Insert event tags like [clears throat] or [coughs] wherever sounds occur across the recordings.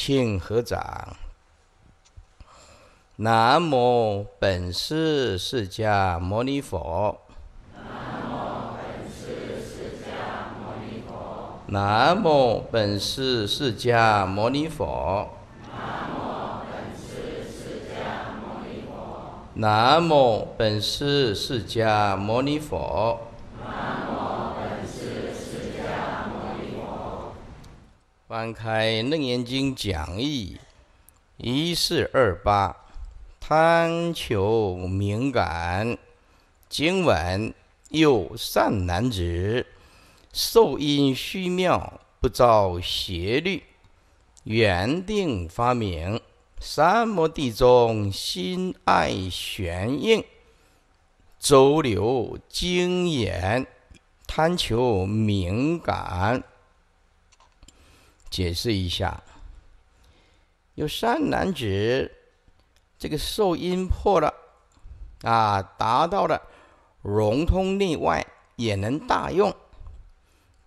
请合掌。南无本师释迦牟尼佛。南无本师释迦牟尼佛。南无本师释迦牟尼佛。南无本师释迦牟尼佛。翻开《楞严经》讲义，一四二八，贪求敏感，经文又善男子，受因虚妙，不遭邪律，原定发明，三摩地中心爱玄应，周流经眼，贪求敏感。解释一下，有三男子，这个受阴破了，啊，达到了融通内外，也能大用，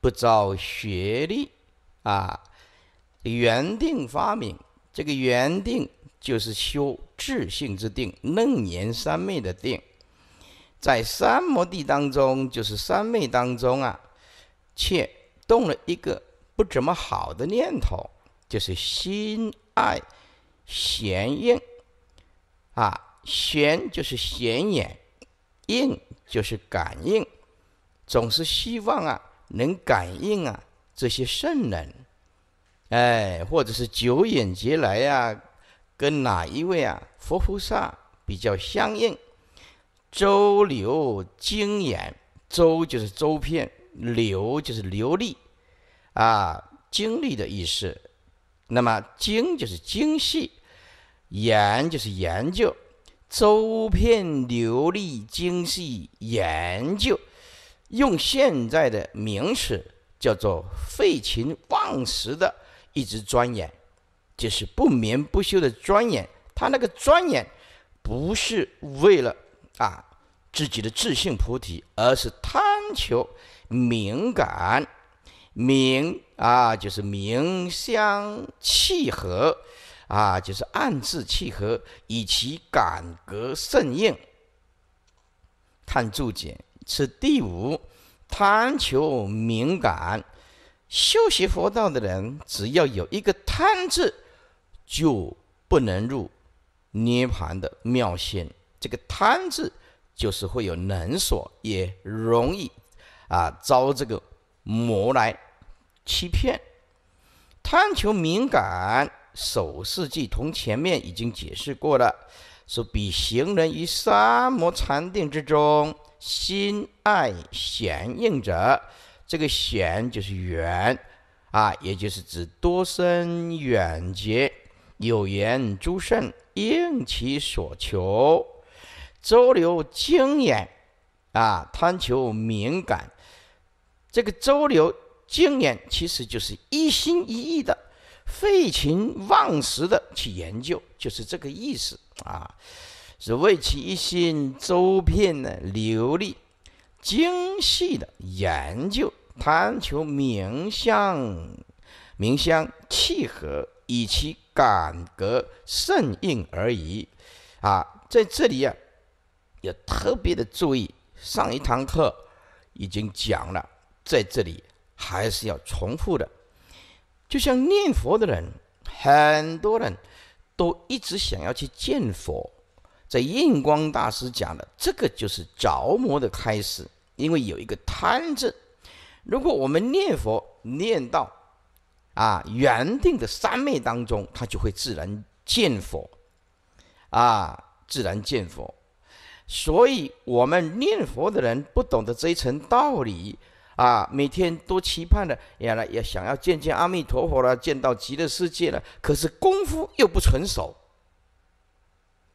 不着学历啊，原定发明，这个原定就是修智性之定，楞严三昧的定，在三摩地当中，就是三昧当中啊，且动了一个。不怎么好的念头，就是心爱弦应啊，弦就是弦眼，应就是感应，总是希望啊能感应啊这些圣人，哎，或者是九眼劫来呀，跟哪一位啊佛菩萨比较相应？周流经眼，周就是周遍，流就是流利。啊，经历的意思，那么精就是精细，研就是研究，周遍流利精细研究，用现在的名词叫做废寝忘食的一直钻研，就是不眠不休的钻研。他那个钻研不是为了啊自己的自信菩提，而是贪求敏感。明啊，就是明相契合，啊，就是暗字契合，以其感格甚硬。看注解，此第五贪求敏感。修习佛道的人，只要有一个贪字，就不能入涅盘的妙心。这个贪字就是会有能所，也容易啊招这个。魔来欺骗，贪求敏感，手四季同前面已经解释过了。说彼行人于三摩禅定之中，心爱显应者，这个显就是远啊，也就是指多生远劫，有缘诸圣应其所求，周流精验啊，贪求敏感。这个周流经验其实就是一心一意的废寝忘食的去研究，就是这个意思啊。是为其一心周遍的流利精细的研究，探求冥相冥相契合，以其感格甚应而已啊。在这里啊，要特别的注意，上一堂课已经讲了。在这里还是要重复的，就像念佛的人，很多人都一直想要去见佛。在印光大师讲的，这个就是着魔的开始，因为有一个贪字。如果我们念佛念到啊，原定的三昧当中，它就会自然见佛啊，自然见佛。所以，我们念佛的人不懂得这一层道理。啊，每天都期盼的，原来也想要见见阿弥陀佛了，见到极乐世界了。可是功夫又不成熟，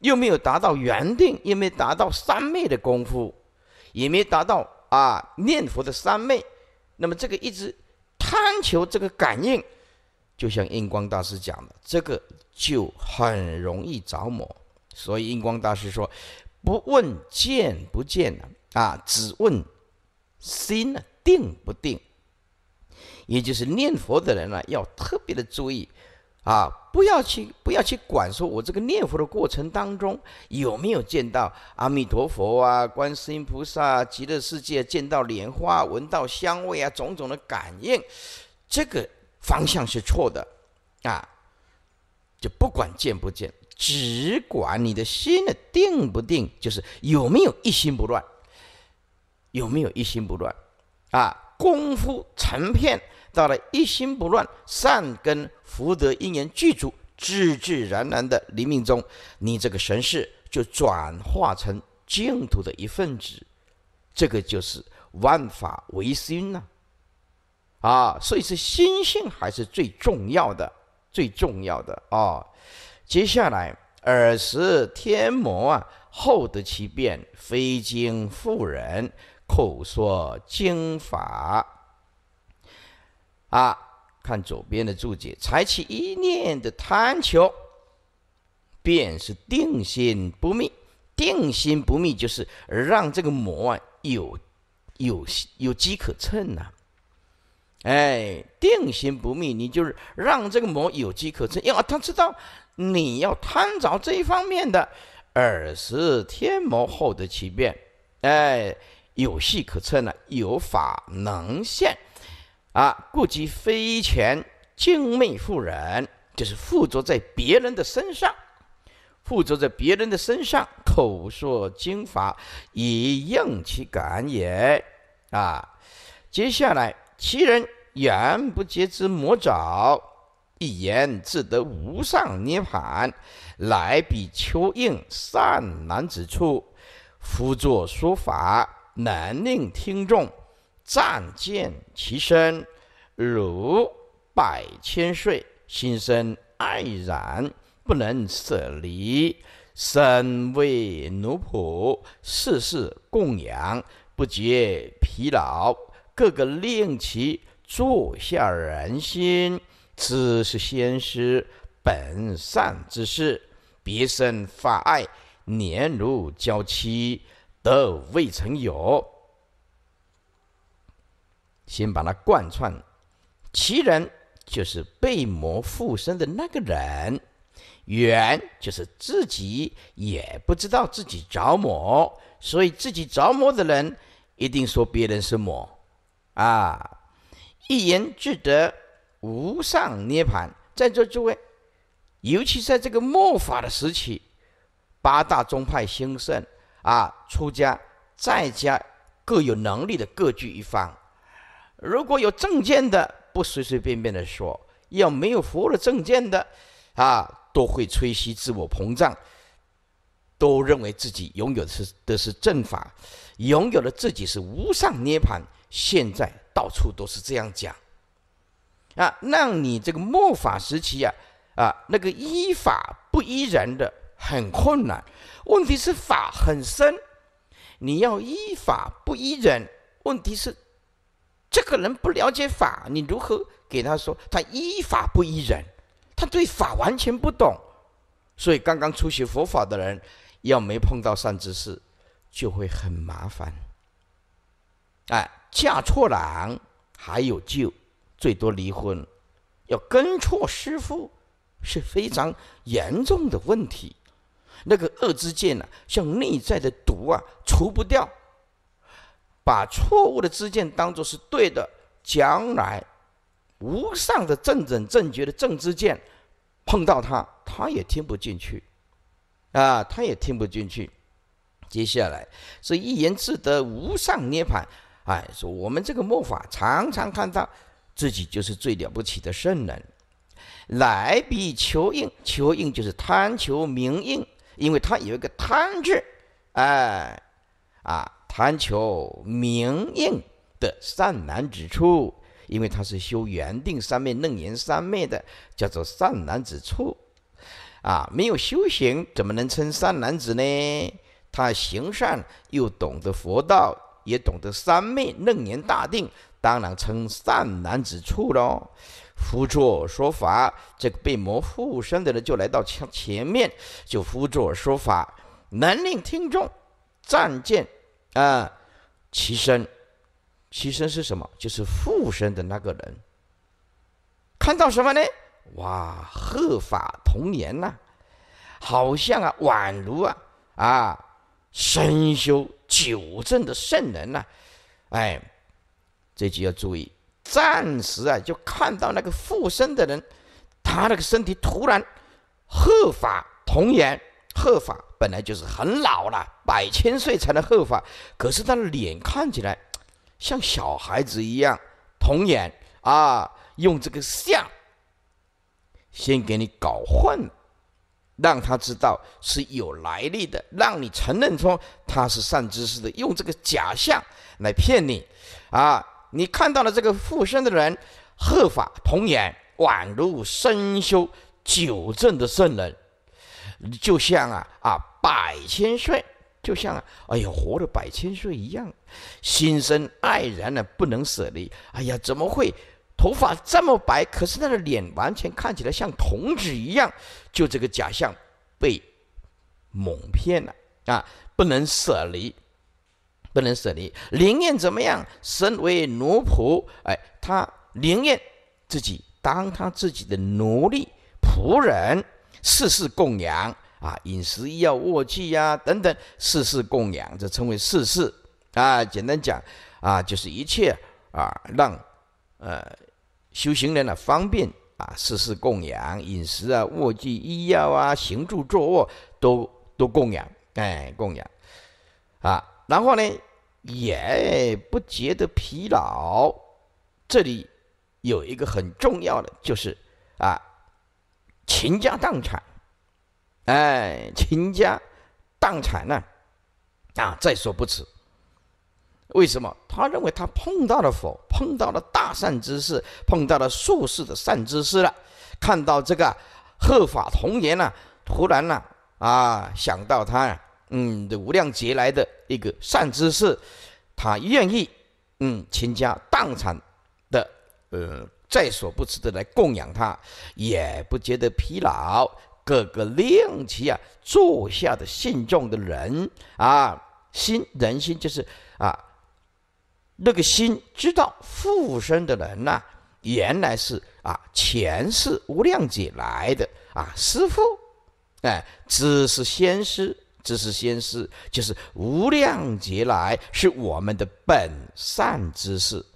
又没有达到原定，又没达到三昧的功夫，也没达到啊念佛的三昧。那么这个一直贪求这个感应，就像印光大师讲的，这个就很容易着魔。所以印光大师说：“不问见不见呢？啊，只问心呢？”定不定，也就是念佛的人呢，要特别的注意，啊，不要去不要去管，说我这个念佛的过程当中有没有见到阿弥陀佛啊、观世音菩萨、极乐世界，见到莲花、闻到香味啊，种种的感应，这个方向是错的，啊，就不管见不见，只管你的心的定不定，就是有没有一心不乱，有没有一心不乱。啊，功夫成片，到了一心不乱，善根福德因缘具足，自自然然的黎命中，你这个神识就转化成净土的一份子，这个就是万法唯心呐。啊，所以是心性还是最重要的，最重要的啊。接下来耳识天魔啊，后得其变，非经复人。口说经法，啊，看左边的注解，采取一念的贪求，便是定心不密。定心不密，就是让这个魔啊有有有机可乘呐。哎，定心不密，你就是让这个魔有机可乘，因为他知道你要贪着这一方面的，尔时天魔厚得其便，哎。有戏可测呢，有法能现，啊，故即非前净媚妇人，就是附着在别人的身上，附着在别人的身上，口说经法以应其感也，啊，接下来其人远不觉之魔爪，一言自得无上涅槃，来比丘应善男子处，复作说法。能令听众暂见其身如百千岁，心生爱然，不能舍离，身为奴仆，事事供养，不觉疲劳。个个令其坐下人心，此是先师本善之事。别生法爱，年如娇妻。都未曾有，先把它贯穿。其人就是被魔附身的那个人，缘就是自己也不知道自己着魔，所以自己着魔的人一定说别人是魔啊！一言既得无上涅盘。在座诸位，尤其在这个末法的时期，八大宗派兴盛。啊，出家在家各有能力的各据一方，如果有证件的不随随便便的说，要没有佛的证件的，啊，都会吹嘘自我膨胀，都认为自己拥有的是的是正法，拥有的自己是无上涅槃，现在到处都是这样讲，啊，让你这个末法时期啊，啊，那个依法不依人的很困难。问题是法很深，你要依法不依人。问题是这个人不了解法，你如何给他说？他依法不依人，他对法完全不懂，所以刚刚出学佛法的人，要没碰到善知识，就会很麻烦。哎，嫁错郎还有救，最多离婚；要跟错师傅，是非常严重的问题。那个恶之见呢，像内在的毒啊，除不掉。把错误的知见当作是对的，将来无上的正正正觉的正之见碰到他，他也听不进去，啊，他也听不进去。接下来，是一言自得无上涅槃。哎，说我们这个末法，常常看到自己就是最了不起的圣人，来比求应，求应就是贪求名应。因为他有一个贪执，哎，啊，贪求名应的善男子处，因为他是修圆定三昧、楞严三昧的，叫做善男子处，啊，没有修行怎么能称善男子呢？他行善又懂得佛道，也懂得三昧楞严大定，当然称善男子处喽。辅作说法，这个被魔附身的人就来到前前面，就辅作说法，能令听众战见啊其身，其身是什么？就是附身的那个人。看到什么呢？哇，鹤发童颜呐，好像啊，宛如啊啊，身修九正的圣人呐！哎，这就要注意。暂时啊，就看到那个附身的人，他那个身体突然鹤发童颜，鹤发本来就是很老了，百千岁才能鹤发，可是他的脸看起来像小孩子一样童颜啊。用这个相先给你搞混，让他知道是有来历的，让你承认说他是善知识的，用这个假象来骗你啊。你看到了这个附身的人，鹤发童颜，宛如身修九正的圣人，就像啊啊百千岁，就像啊，哎呀活了百千岁一样，心生爱然呢，不能舍离。哎呀，怎么会头发这么白？可是他的脸完全看起来像童子一样，就这个假象被蒙骗了啊，不能舍离。不能舍离，宁愿怎么样？身为奴仆，哎，他宁愿自己当他自己的奴隶仆人，事事供养啊，饮食医药卧具呀等等，事事供养，这称为事事啊。简单讲啊，就是一切啊，让呃修行人呢方便啊，事事供养，饮食啊、卧具、医药啊、行住坐卧都都供养，哎，供养啊。然后呢，也不觉得疲劳。这里有一个很重要的，就是啊，倾家荡产，哎，倾家荡产呢，啊，在所不辞。为什么？他认为他碰到了佛，碰到了大善知识，碰到了术士的善知识了。看到这个鹤法童颜呢，突然呢，啊，想到他呀。嗯，的无量劫来的一个善知识，他愿意嗯倾家荡产的，呃，在所不辞的来供养他，也不觉得疲劳。各个令其啊坐下的信众的人啊，心人心就是啊，那个心知道附身的人呐，原来是啊前世无量劫来的啊，师父哎，只是先师。知识先师，就是无量劫来是我们的本善之事，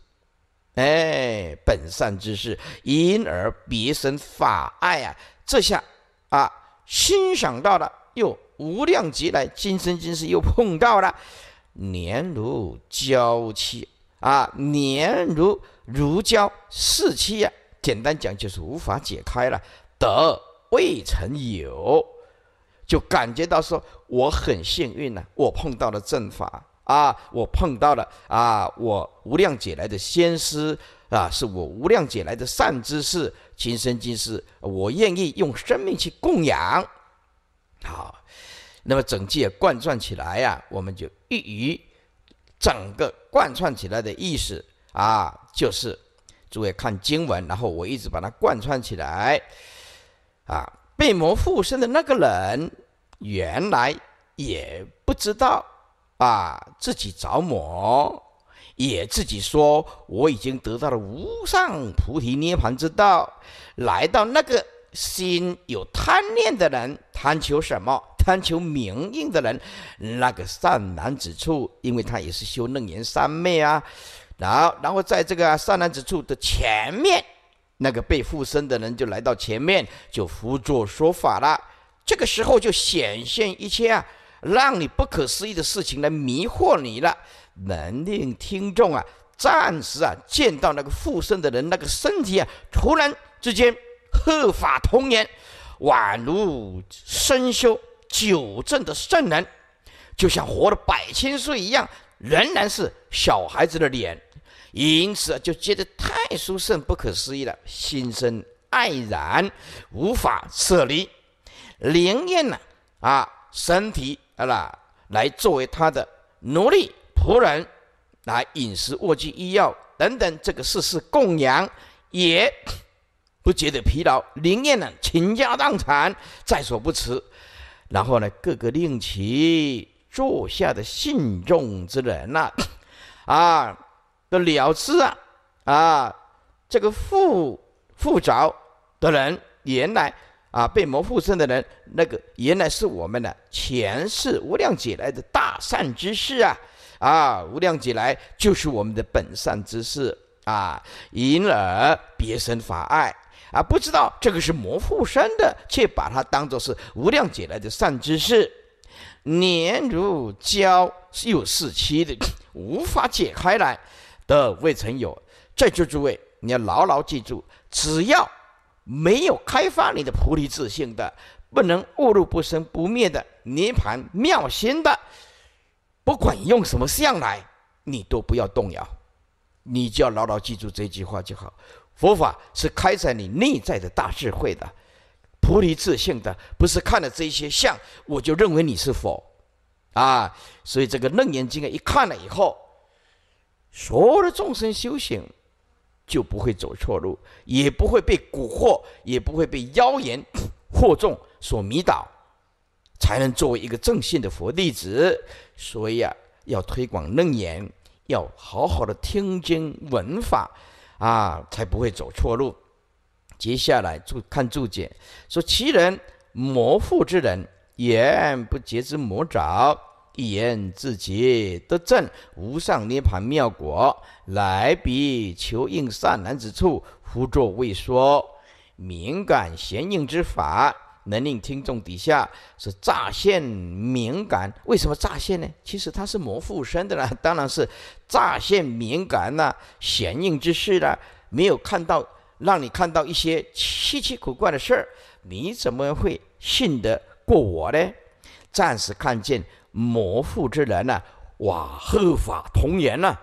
哎，本善之事，因而别生法爱啊！这下啊，欣赏到了，又无量劫来今生今世又碰到了，年如胶漆啊，年如如胶似漆呀。简单讲就是无法解开了，得未曾有。就感觉到说我很幸运呢，我碰到了正法啊，我碰到了啊，我无量解来的仙师啊，是我无量解来的善知识，今生今世，我愿意用生命去供养。好，那么整句也贯穿起来呀，我们就一于整个贯穿起来的意思啊，就是诸位看经文，然后我一直把它贯穿起来啊，被魔附身的那个人。原来也不知道啊，自己着魔，也自己说我已经得到了无上菩提涅盘之道。来到那个心有贪念的人，贪求什么？贪求名印的人，那个善男子处，因为他也是修楞严三昧啊。然后，然后在这个善男子处的前面，那个被附身的人就来到前面，就辅作说法了。这个时候就显现一些啊，让你不可思议的事情来迷惑你了，能令听众啊，暂时啊见到那个附身的人那个身体啊，突然之间鹤发童颜，宛如身修九正的圣人，就像活了百千岁一样，仍然是小孩子的脸，因此就觉得太殊胜不可思议了，心生爱然，无法舍离。灵验了啊！身体啊啦，来作为他的奴隶仆人，来饮食、卧具、医药等等，这个事事供养，也不觉得疲劳。灵验了，倾家荡产在所不辞。然后呢，各个令其座下的信众之人呐，[coughs] 啊，都了知啊啊，这个复复着的人原来。啊，被魔附身的人，那个原来是我们的前世无量劫来的大善之士啊！啊，无量劫来就是我们的本善之士啊，因而别生法爱啊，不知道这个是魔附身的，却把它当做是无量劫来的善知识。年如胶又似漆的，无法解开来的未曾有。在座诸位，你要牢牢记住，只要。没有开发你的菩提自性的，不能误入不生不灭的涅盘妙心的，不管用什么相来，你都不要动摇，你就要牢牢记住这句话就好。佛法是开展你内在的大智慧的，菩提自性的，不是看了这些相我就认为你是佛，啊，所以这个楞严经一看了以后，所有的众生修行。就不会走错路，也不会被蛊惑，也不会被妖言 [coughs] 惑众所迷倒，才能作为一个正信的佛弟子。所以啊，要推广楞严，要好好的听经闻法，啊，才不会走错路。接下来注看注解，说其人魔父之人，言不觉之魔爪。一言自己得证无上涅盘妙果，来彼求应善男子处，忽作未说，敏感显应之法，能令听众底下是乍现敏感。为什么乍现呢？其实他是魔附身的啦。当然是乍现敏感呐，显应之事啦。没有看到，让你看到一些稀奇古怪的事儿，你怎么会信得过我呢？暂时看见。魔父之人呢？哇，鹤法童颜呢？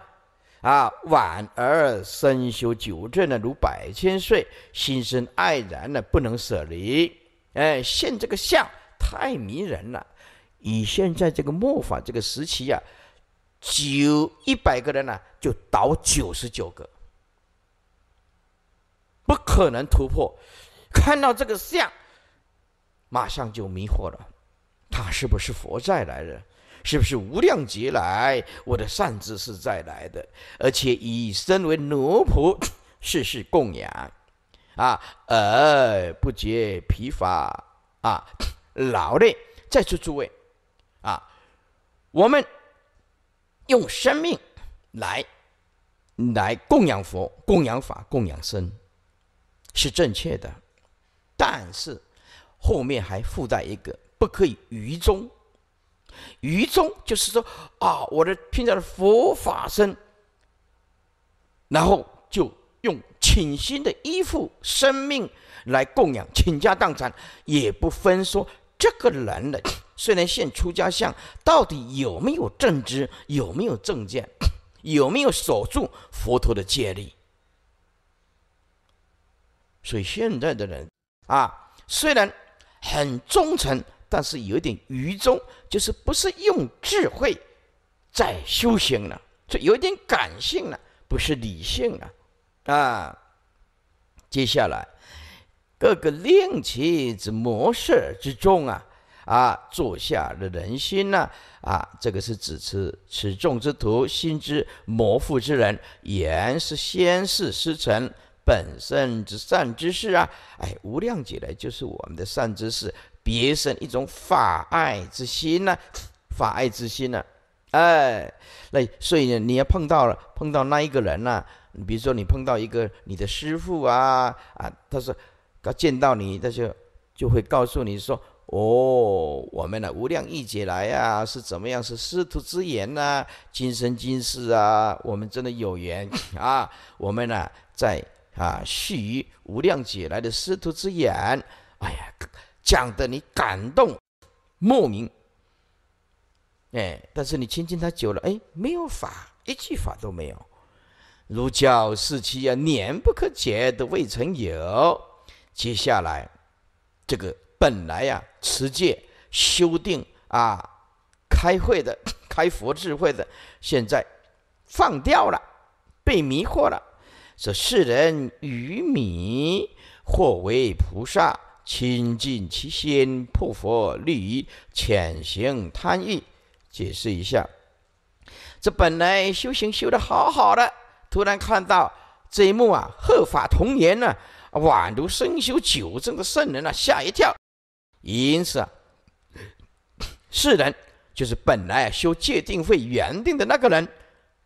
啊，晚而身修九正呢，如百千岁，心生爱然呢，不能舍离。哎，现这个相太迷人了。以现在这个末法这个时期呀，九一百个人呢，就倒九十九个，不可能突破。看到这个相，马上就迷惑了。他是不是佛在来的？是不是无量劫来我的善知是在来的？而且以身为奴仆，世世供养，啊，而不觉疲乏啊，劳 [coughs] 累。在座诸位，啊，我们用生命来来供养佛、供养法、供养身，是正确的。但是后面还附带一个。不可以愚忠，愚忠就是说啊，我的拼在了佛法身，然后就用请心的依附生命来供养，倾家荡产也不分说这个男人虽然现出家相，到底有没有正知，有没有正见，有没有守住佛陀的戒律？所以现在的人啊，虽然很忠诚。但是有点愚忠，就是不是用智慧在修行了，这有点感性了，不是理性啊啊！接下来各个令气之模式之中啊啊，坐下的人心呢啊，这个是指持持众之徒心之魔糊之人，言是先世师承本圣之善之事啊，哎，无量劫来就是我们的善之事。别生一种法爱之心呢，法爱之心呢，哎，那所以呢，你要碰到了碰到那一个人呢，比如说你碰到一个你的师傅啊啊，他说他见到你他就就会告诉你说，哦，我们呢无量义劫来呀，是怎么样？是师徒之缘呢？今生今世啊，我们真的有缘 [laughs] 啊，我们呢在啊续无量劫来的师徒之缘，哎呀。讲的你感动莫名，哎，但是你亲近他久了，哎，没有法，一句法都没有。儒教四期啊，年不可解的未曾有。接下来，这个本来呀，持戒、修定啊、开会的、[laughs] 开佛智慧的，现在放掉了，被迷惑了。说世人愚迷，或为菩萨。清净其心，破佛利于潜行贪欲。解释一下，这本来修行修的好好的，突然看到这一幕啊，鹤发童颜呢，宛如身修九正的圣人啊，吓一跳。因此啊，[coughs] 世人就是本来修戒定慧、原定的那个人，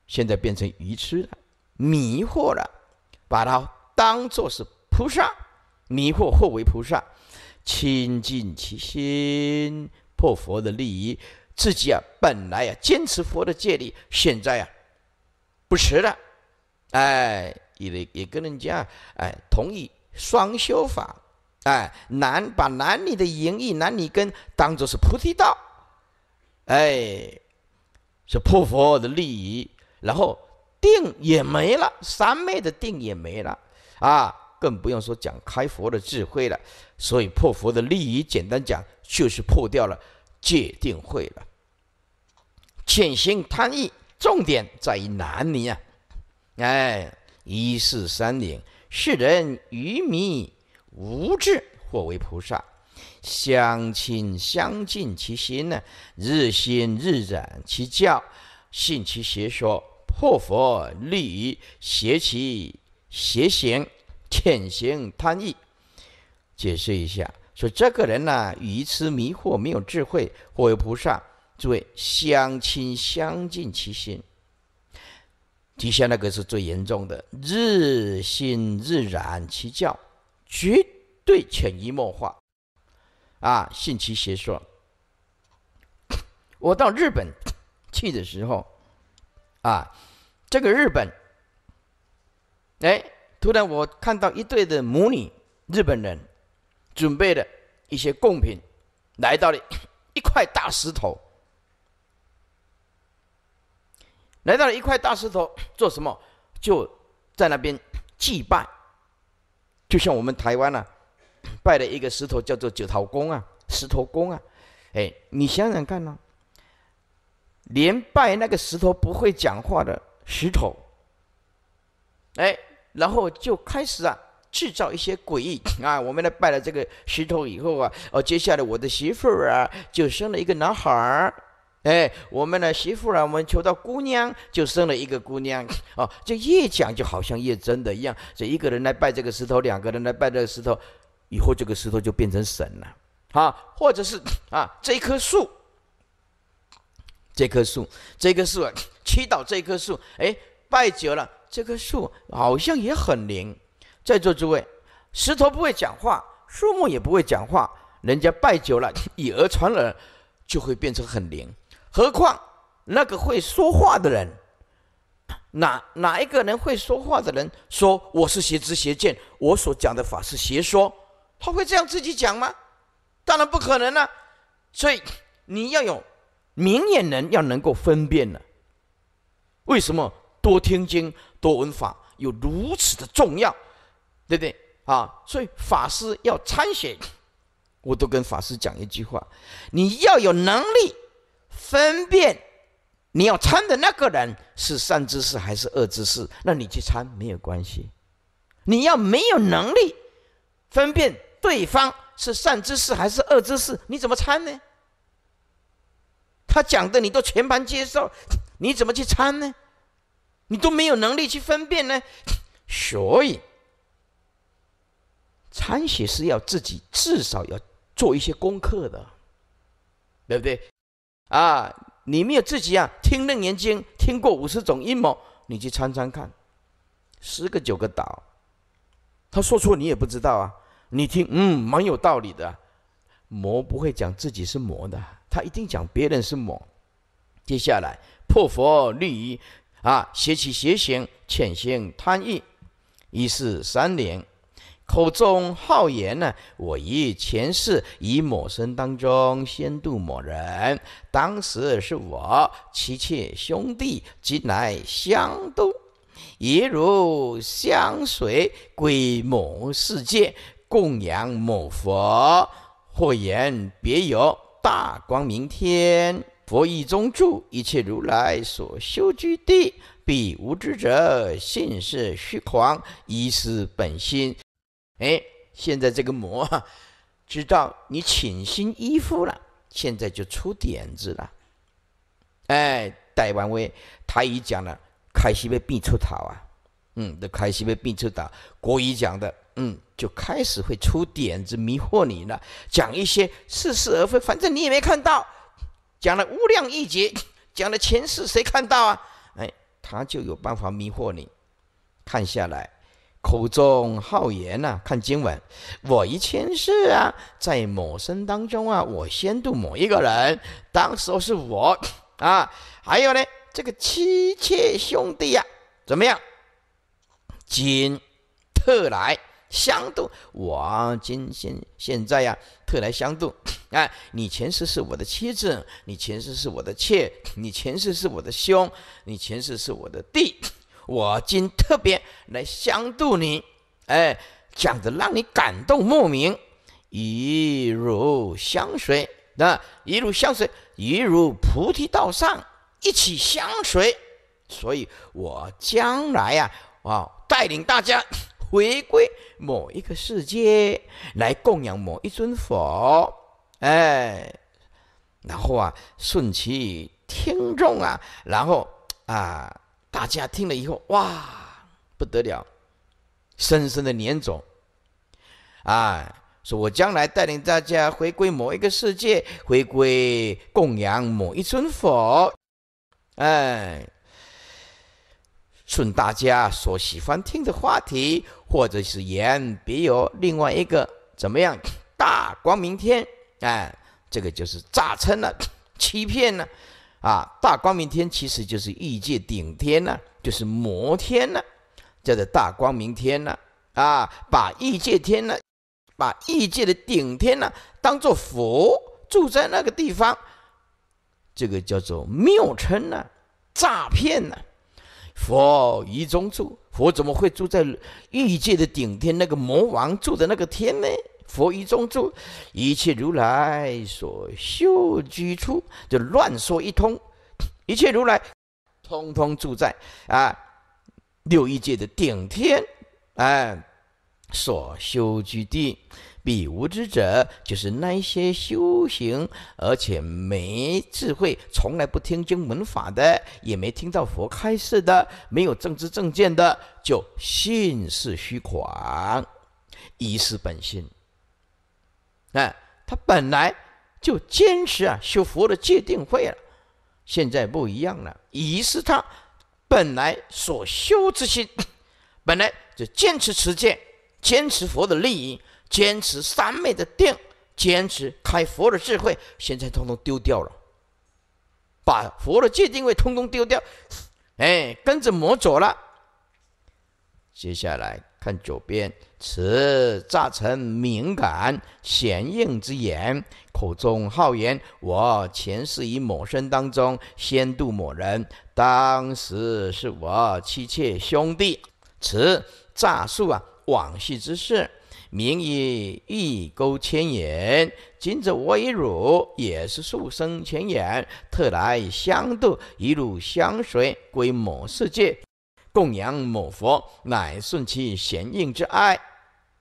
现在变成愚痴了，迷惑了，把他当作是菩萨。迷惑或为菩萨，清净其心，破佛的利益。自己啊，本来啊，坚持佛的戒律，现在啊，不持了。哎，也也跟人家哎同意双修法。哎，男把男女的淫欲、男女根当作是菩提道。哎，是破佛的利益，然后定也没了，三昧的定也没了啊。更不用说讲开佛的智慧了，所以破佛的利益，简单讲就是破掉了戒定慧了。潜心贪欲，重点在于难里啊？哎，一四三零，世人愚迷无智，或为菩萨，相亲相近其心呢？日新日染其教，信其邪说，破佛利益，邪其邪行。潜行贪欲，解释一下，说这个人呢愚痴迷惑，没有智慧，或为菩萨，诸位相亲相近其心，底下那个是最严重的，日新日染其教，绝对潜移默化啊，信其邪说。[coughs] 我到日本去的时候，啊，这个日本，哎。突然，我看到一对的母女，日本人准备了一些贡品，来到了 [coughs] 一块大石头，来到了一块大石头，做什么？就在那边祭拜，就像我们台湾呢，[coughs] 拜了一个石头叫做九头宫啊，石头宫啊，哎，你想想看呢，连拜那个石头不会讲话的石头，哎。然后就开始啊，制造一些诡异啊。[laughs] 我们来拜了这个石头以后啊，哦，接下来我的媳妇儿啊就生了一个男孩儿，哎，我们的媳妇儿呢，我们求到姑娘就生了一个姑娘，哦，就越讲就好像越真的一样。这一个人来拜这个石头，两个人来拜这个石头，以后这个石头就变成神了，啊，或者是啊，这棵树，这棵树，这棵树，祈祷这棵树，哎，拜久了。这棵树好像也很灵。在座诸位，石头不会讲话，树木也不会讲话。人家拜久了，以耳传耳，就会变成很灵。何况那个会说话的人，哪哪一个人会说话的人说我是邪知邪见，我所讲的法是邪说，他会这样自己讲吗？当然不可能了。所以你要有明眼人，要能够分辨了。为什么多听经？多闻法有如此的重要，对不对啊？所以法师要参选，我都跟法师讲一句话：你要有能力分辨你要参的那个人是善知识还是恶知识，那你去参没有关系。你要没有能力分辨对方是善知识还是恶知识，你怎么参呢？他讲的你都全盘接受，你怎么去参呢？你都没有能力去分辨呢，所以参学是要自己至少要做一些功课的，对不对？啊，你没有自己啊，听楞严经听过五十种阴谋，你去参参看，十个九个倒，他说错你也不知道啊。你听，嗯，蛮有道理的。魔不会讲自己是魔的，他一定讲别人是魔。接下来破佛立。啊，邪起邪行，潜行贪欲，一是三年。口中好言呢，我于前世以某身当中先度某人，当时是我妻妾兄弟，今来相度，一如相随归某世界供养某佛，或言别有大光明天。佛意中住，一切如来所修居地。彼无知者，性是虚狂，疑是本心。哎，现在这个魔啊，知道你潜心依附了，现在就出点子了。哎，戴王威，他已讲了，开西被变出逃啊。嗯，的开西被变出逃，国语讲的，嗯，就开始会出点子迷惑你了，讲一些似是而非，反正你也没看到。讲了无量亿劫，讲了前世，谁看到啊？哎，他就有办法迷惑你。看下来，口中好言呐，看经文，我一千世啊，在某生当中啊，我先度某一个人，当时候是我啊。还有呢，这个妻妾兄弟呀，怎么样？今特来。相度我今现现在呀，特来相度。[coughs] 哎，你前世是我的妻子，你前世是我的妾，你前世是我的兄，你前世是我的弟。我今特别来相度你，哎，讲的让你感动莫名，一如香水，那一如香水，一如菩提道上一起香水。所以，我将来呀，啊，带领大家。回归某一个世界，来供养某一尊佛，哎，然后啊，顺其听众啊，然后啊，大家听了以后，哇，不得了，深深的撵走，啊，说我将来带领大家回归某一个世界，回归供养某一尊佛，哎，顺大家所喜欢听的话题。或者是言别有另外一个怎么样？大光明天哎，这个就是诈称了，[coughs] 欺骗了，啊！大光明天其实就是欲界顶天呐，就是摩天呐，叫做大光明天呢、啊！把欲界天呢，把欲界的顶天呢，当做佛住在那个地方，这个叫做谬称呢，诈骗呢，佛一中住。佛怎么会住在欲界的顶天那个魔王住的那个天呢？佛一中住，一切如来所修居处，就乱说一通，一切如来通通住在啊六欲界的顶天，哎。所修居地，比无知者就是那些修行而且没智慧，从来不听经闻法的，也没听到佛开示的，没有正知正见的，就信是虚狂，疑是本心。哎，他本来就坚持啊修佛的戒定慧了，现在不一样了，疑是他本来所修之心，本来就坚持持戒。坚持佛的利益，坚持三昧的定，坚持开佛的智慧，现在通通丢掉了，把佛的界定位通通丢掉，哎，跟着魔走了。接下来看左边，此诈成敏感、显应之言，口中好言。我前世以某身当中先度某人，当时是我妻妾兄弟，此诈术啊。往昔之事，名以一钩千言。今我微汝，也是数生前引，特来相度，一路相随，归某世界，供养某佛，乃顺其贤应之爱。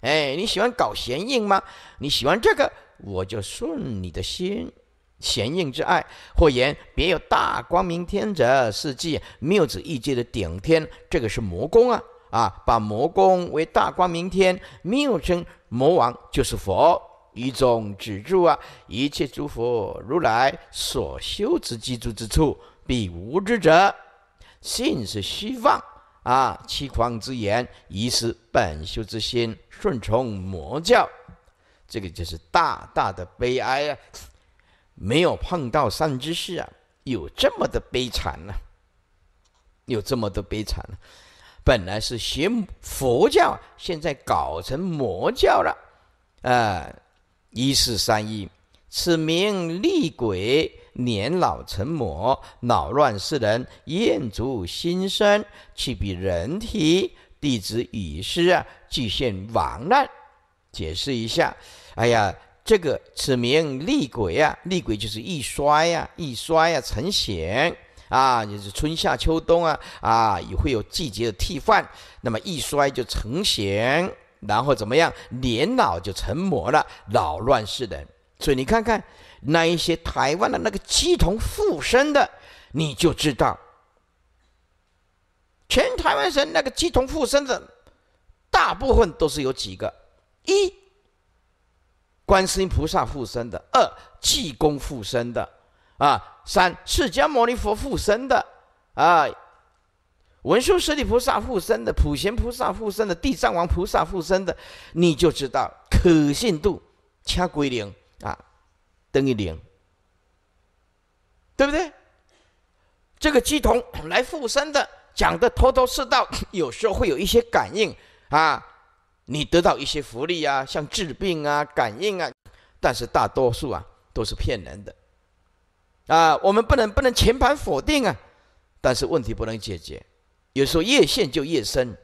哎，你喜欢搞贤应吗？你喜欢这个，我就顺你的心。贤应之爱，或言别有大光明天者，是即谬子异界的顶天，这个是魔功啊。啊，把魔宫为大光明天，谬称魔王就是佛。一中止住啊，一切诸佛如来所修之基础之处，必无知者信是虚妄啊，其狂之言，以是本修之心顺从魔教，这个就是大大的悲哀啊！没有碰到善知识啊，有这么的悲惨呢？有这么的悲惨呢？本来是学佛教，现在搞成魔教了，啊！一四三一，此名厉鬼，年老成魔，恼乱世人，厌足心生，气比人体弟子已失啊，具现亡难。解释一下，哎呀，这个此名厉鬼啊，厉鬼就是易衰呀，易衰呀，成险。啊，也是春夏秋冬啊，啊，也会有季节的替换。那么一衰就成贤，然后怎么样？年老就成魔了，扰乱世人。所以你看看那一些台湾的那个鸡童附身的，你就知道，全台湾省那个鸡童附身的，大部分都是有几个：一，观世音菩萨附身的；二，济公附身的。啊。三释迦牟尼佛附身的啊，文殊师利菩萨附身的，普贤菩萨附身的，地藏王菩萨附身的，你就知道可信度恰归零啊，等于零，对不对？这个鸡童来附身的，讲的头头是道，[coughs] 有时候会有一些感应啊，你得到一些福利啊，像治病啊、感应啊，但是大多数啊都是骗人的。啊，我们不能不能全盘否定啊，但是问题不能解决，有时候越陷就越深，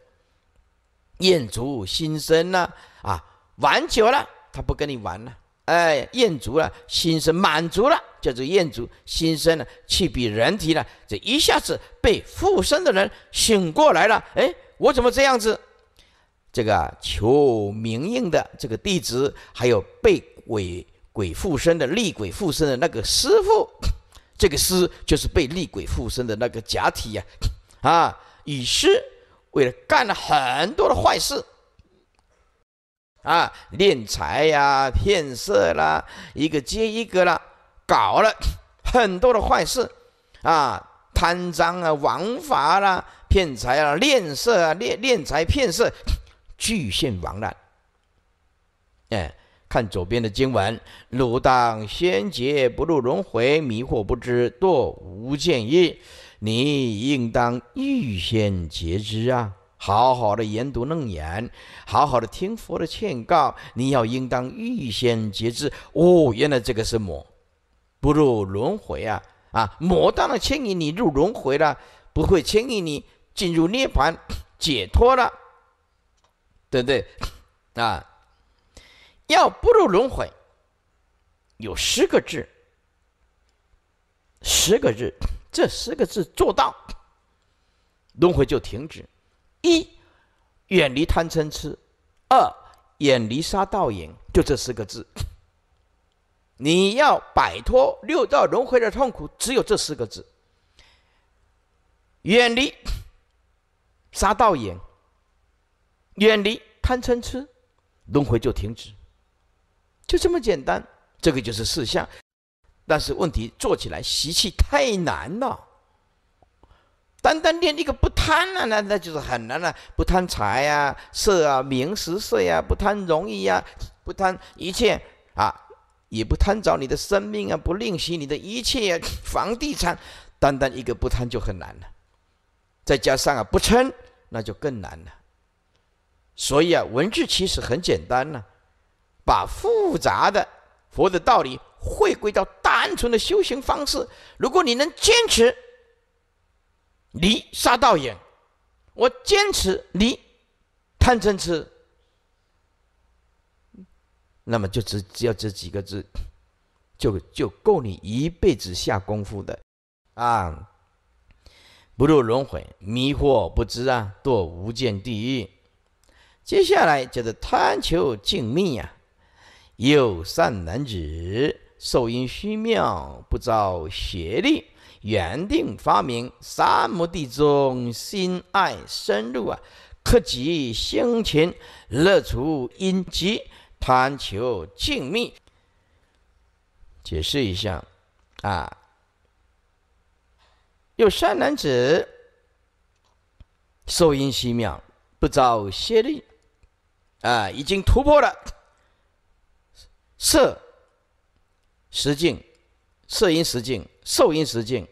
厌足心生呐，啊，玩久了他不跟你玩了，哎，厌足了，心生满足了，叫做厌足心生了，气比人体了，这一下子被附身的人醒过来了，哎，我怎么这样子？这个求明应的这个弟子，还有被鬼鬼附身的厉鬼附身的那个师傅，这个尸就是被厉鬼附身的那个假体呀，[laughs] 啊，以尸为了干了很多的坏事，啊，敛财呀、骗色啦，一个接一个啦，搞了 [laughs] 很多的坏事，啊，贪赃啊、枉法啦、骗财啊，敛色啊、敛敛财骗色，[laughs] 巨现亡难，哎。看左边的经文，汝当先劫不入轮回，迷惑不知，堕无间意。你应当预先觉知啊！好好的研读楞严，好好的听佛的劝告，你要应当预先觉知。哦，原来这个是魔，不入轮回啊！啊，魔当然牵引你入轮回了，不会牵引你进入涅槃解脱了，对不对？啊！要步入轮回，有十个字，十个字，这十个字做到，轮回就停止。一，远离贪嗔痴；二，远离杀盗淫。就这四个字，你要摆脱六道轮回的痛苦，只有这四个字：远离杀盗淫，远离贪嗔痴，轮回就停止。就这么简单，这个就是四项。但是问题做起来习气太难了。单单练一个不贪了，那那就是很难了。不贪财呀、色啊、名、食、色呀，不贪容易呀，不贪一切啊，也不贪着你的生命啊，不吝惜你的一切房地产。单单一个不贪就很难了，再加上啊不嗔，那就更难了。所以啊，文字其实很简单呢。把复杂的佛的道理回归到单纯的修行方式。如果你能坚持离杀道眼，我坚持离贪嗔痴，那么就只要这几个字，就就够你一辈子下功夫的啊！不入轮回，迷惑不知啊，堕无间地狱。接下来就是贪求静谧呀。有善男子受因虚妙，不遭邪力，原定发明，三摩地中心爱深入啊，克己兴勤，乐除阴疾，贪求静谧。解释一下啊，有善男子受因虚妙，不遭邪力啊，已经突破了。色、识境、色因识境、受因识境，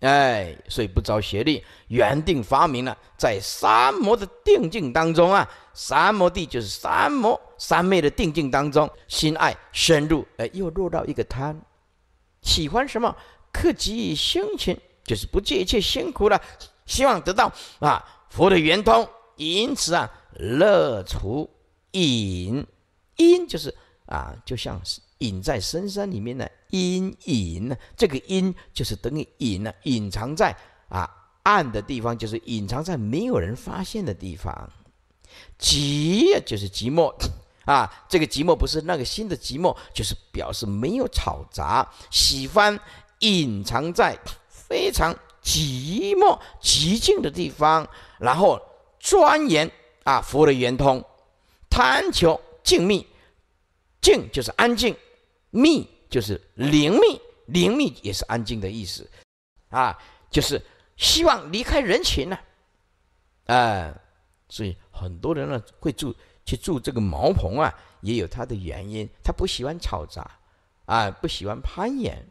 哎，所以不着邪力，原定发明了。在三摩的定境当中啊，三摩地就是三摩三昧的定境当中，心爱深入，哎，又落到一个贪，喜欢什么，克己心勤，就是不计一切辛苦了，希望得到啊佛的圆通，因此啊乐除隐，因就是。啊，就像隐在深山里面的阴影呢，这个阴就是等于隐呢，隐藏在啊暗的地方，就是隐藏在没有人发现的地方。寂就是寂寞啊，这个寂寞不是那个新的寂寞，就是表示没有吵杂，喜欢隐藏在非常寂寞寂静的地方，然后钻研啊佛的圆通，贪求静谧。静就是安静，密就是灵密，灵密也是安静的意思，啊，就是希望离开人群呢，啊，所以很多人呢会住去住这个茅棚啊，也有他的原因，他不喜欢嘈杂，啊，不喜欢攀岩，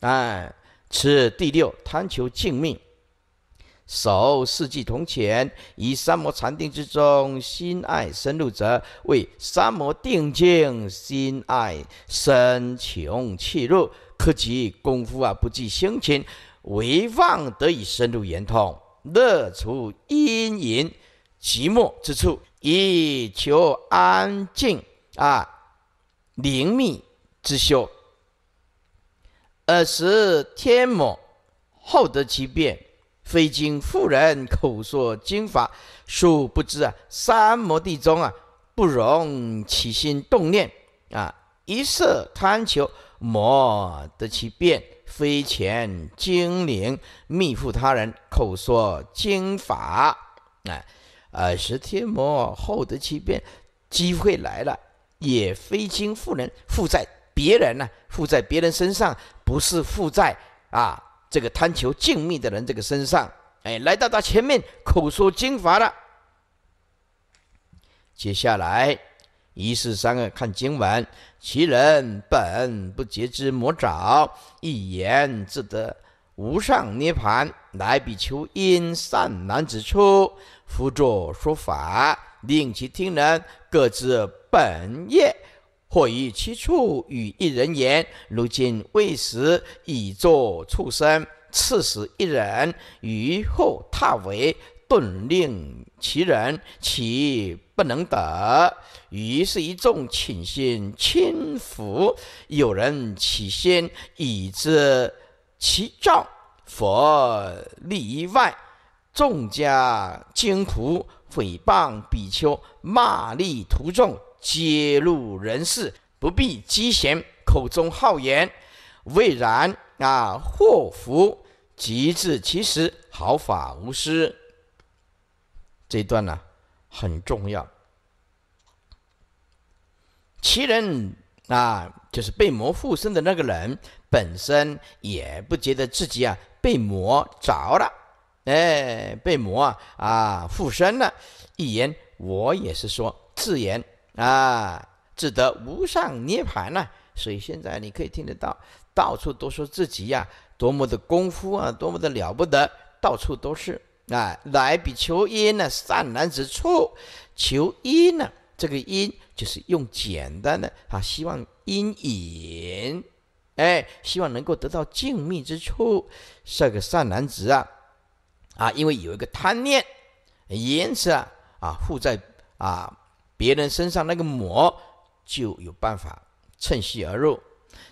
啊，此第六，贪求静命。守四季同前，以三摩禅定之中，心爱深入者为三摩定境；心爱深穷气入，克己功夫啊，不计心勤，唯望得以深入圆通，乐出阴隐寂寞之处，以求安静啊灵密之修，尔时天魔后得其变。非经妇人口说经法，殊不知啊，三摩地中啊，不容起心动念啊，一色贪求，魔得其变；非前精灵密付他人口说经法，啊，耳识天魔后得其变。机会来了，也非经妇人负债，别人呢？负债别人身上不是负债啊。这个贪求静谧的人，这个身上，哎，来到他前面，口说经法了。接下来，一四三个看经文，其人本不觉知魔爪，一言自得无上涅槃。来比丘因善男子出，辅佐说法，令其听人各自本业。或于其处与一人言，如今未时，已作畜生。赐死一人，于后他为顿令其人，其不能得。于是一众请心亲服，有人起先以知其兆，佛立外，众家惊苦，诽谤比丘，骂力徒众。揭露人事，不必积嫌；口中好言，未然啊，祸福即至。其实好法无私，这一段呢很重要。其人啊，就是被魔附身的那个人，本身也不觉得自己啊被魔着了，哎，被魔啊啊附身了。一言，我也是说自言。啊，自得无上涅盘呐！所以现在你可以听得到，到处都说自己呀，多么的功夫啊，多么的了不得，到处都是啊！来比求因呢？善男子处求因呢？这个因就是用简单的啊，希望因引，哎，希望能够得到静谧之处。这个善男子啊，啊，因为有一个贪念，因此啊，啊，负债啊。别人身上那个魔就有办法趁虚而入。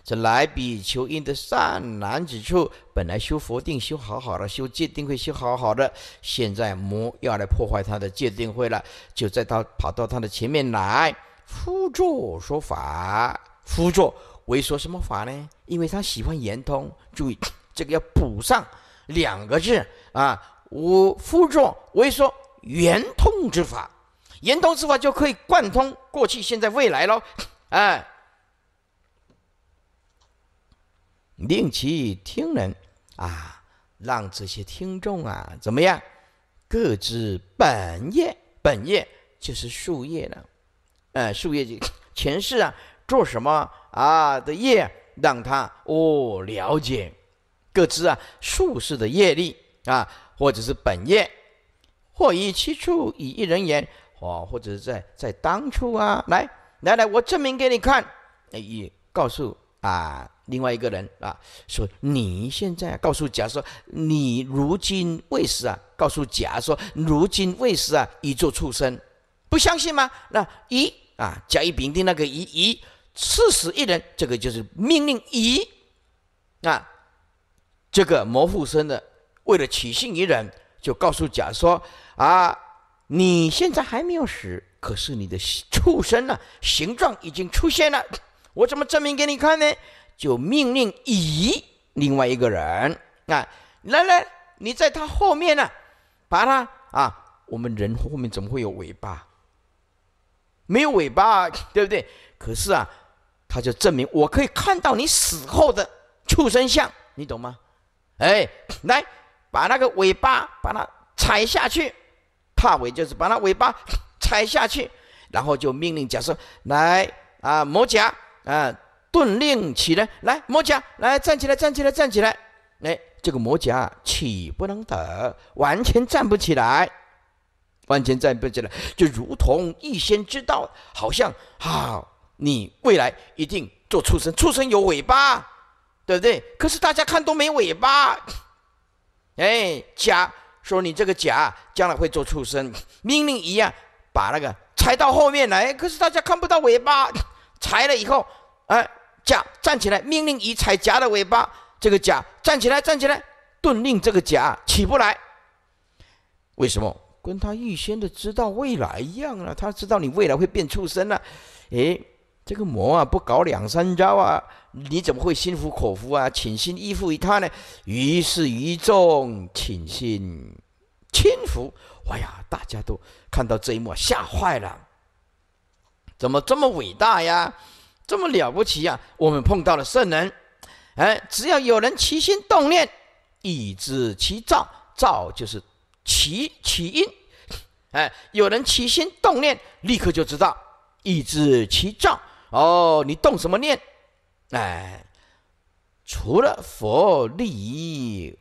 这来比丘因的善男子处本来修佛定修好好的，修戒定慧修好好的，现在魔要来破坏他的戒定慧了，就在他跑到他的前面来，辅助说法，敷座为说什么法呢？因为他喜欢圆通，注意这个要补上两个字啊，我敷座为说圆通之法。言通之法就可以贯通过去、现在、未来喽，哎，[coughs] 令其听人啊，让这些听众啊怎么样，各知本业，本业就是树业了，呃，宿业就 [coughs] 前世啊做什么啊的业，让他哦了解，各知啊术士的业力啊，或者是本业，或以其处，以一人言。哦，或者是在在当初啊，来来来，我证明给你看，也告诉啊，另外一个人啊，说你现在告诉甲说，你如今未死啊，告诉甲说，如今未死啊，已做畜生，不相信吗？那乙啊，甲乙丙丁那个乙乙赐死一人，这个就是命令乙啊，这个魔附身的，为了取信于人，就告诉甲说啊。你现在还没有死，可是你的畜生呢，形状已经出现了。我怎么证明给你看呢？就命令乙，另外一个人啊，来来，你在他后面呢，把他啊，我们人后面怎么会有尾巴？没有尾巴，对不对？可是啊，他就证明我可以看到你死后的畜生相，你懂吗？哎，来，把那个尾巴把它踩下去。踏尾就是把它尾巴踩 [laughs] 下去，然后就命令甲说：“来啊，魔甲啊，顿令起来，来，魔甲来，站起来，站起来，站起来！哎，这个魔甲起不能得，完全站不起来，完全站不起来，就如同预仙之道，好像啊，你未来一定做畜生，畜生有尾巴，对不对？可是大家看都没尾巴，哎，甲。”说你这个甲将来会做畜生，命令一样把那个踩到后面来。可是大家看不到尾巴，踩了以后，哎，甲站起来，命令一踩甲的尾巴，这个甲站起来，站起来，顿令这个甲起不来。为什么？跟他预先的知道未来一样了，他知道你未来会变畜生了，哎。这个魔啊，不搞两三招啊，你怎么会心服口服啊，请心依附于他呢？于是于众请心轻浮。哎呀，大家都看到这一幕，吓坏了。怎么这么伟大呀？这么了不起呀？我们碰到了圣人。哎，只要有人起心动念，以知其照，照就是起起因。哎，有人起心动念，立刻就知道，以知其照。哦，你动什么念？哎，除了佛利益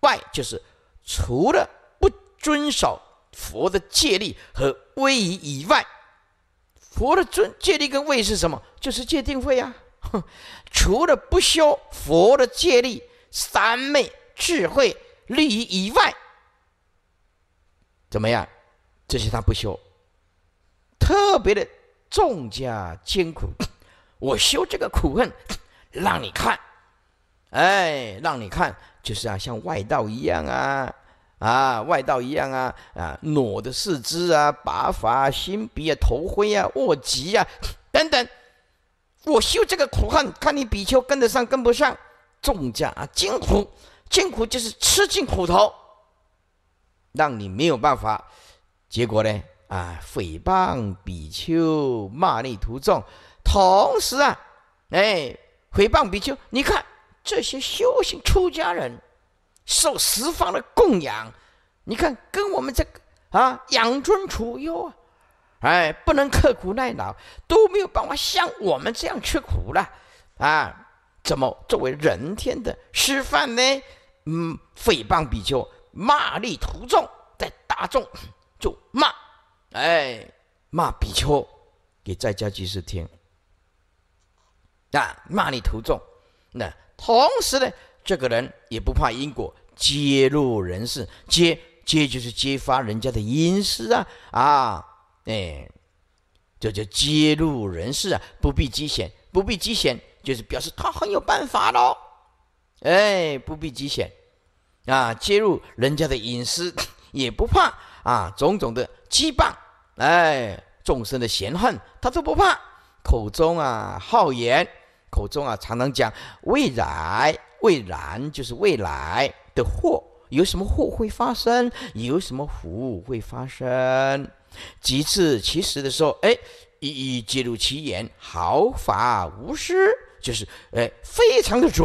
外，就是除了不遵守佛的戒律和威仪以外，佛的尊戒律跟威是什么？就是戒定慧啊。[laughs] 除了不修佛的戒律、三昧、智慧、利益以外，怎么样？这些他不修，特别的。众家艰苦，[coughs] 我修这个苦恨，[coughs] 让你看，哎，让你看，就是啊，像外道一样啊，啊，外道一样啊，啊，裸的四肢啊，拔法、心鼻啊、头灰啊、卧疾啊，[coughs] 等等，我修这个苦恨，看你比丘跟得上跟不上。众家啊，艰苦，艰苦就是吃尽苦头，让你没有办法。结果呢？啊！诽谤比丘，骂立徒众，同时啊，哎，诽谤比丘。你看这些修行出家人，受十方的供养，你看跟我们这个啊养尊处优啊，哎，不能刻苦耐劳，都没有办法像我们这样吃苦了啊！怎么作为人天的师范呢？嗯，诽谤比丘，骂立徒众，在大众就骂。哎，骂比丘给在家居士听，啊，骂你头重。那同时呢，这个人也不怕因果，揭露人事，揭揭就是揭发人家的隐私啊啊，哎，这叫揭露人事啊，不必机嫌，不必机嫌，就是表示他很有办法喽。哎，不必机嫌，啊，揭露人家的隐私也不怕啊，种种的。羁绊，哎，众生的嫌恨，他都不怕。口中啊，好言；口中啊，常常讲未来。未然就是未来的祸，有什么祸会发生？有什么福会发生？几次其实的时候，哎，一一揭露其言，毫发无失，就是哎，非常的准，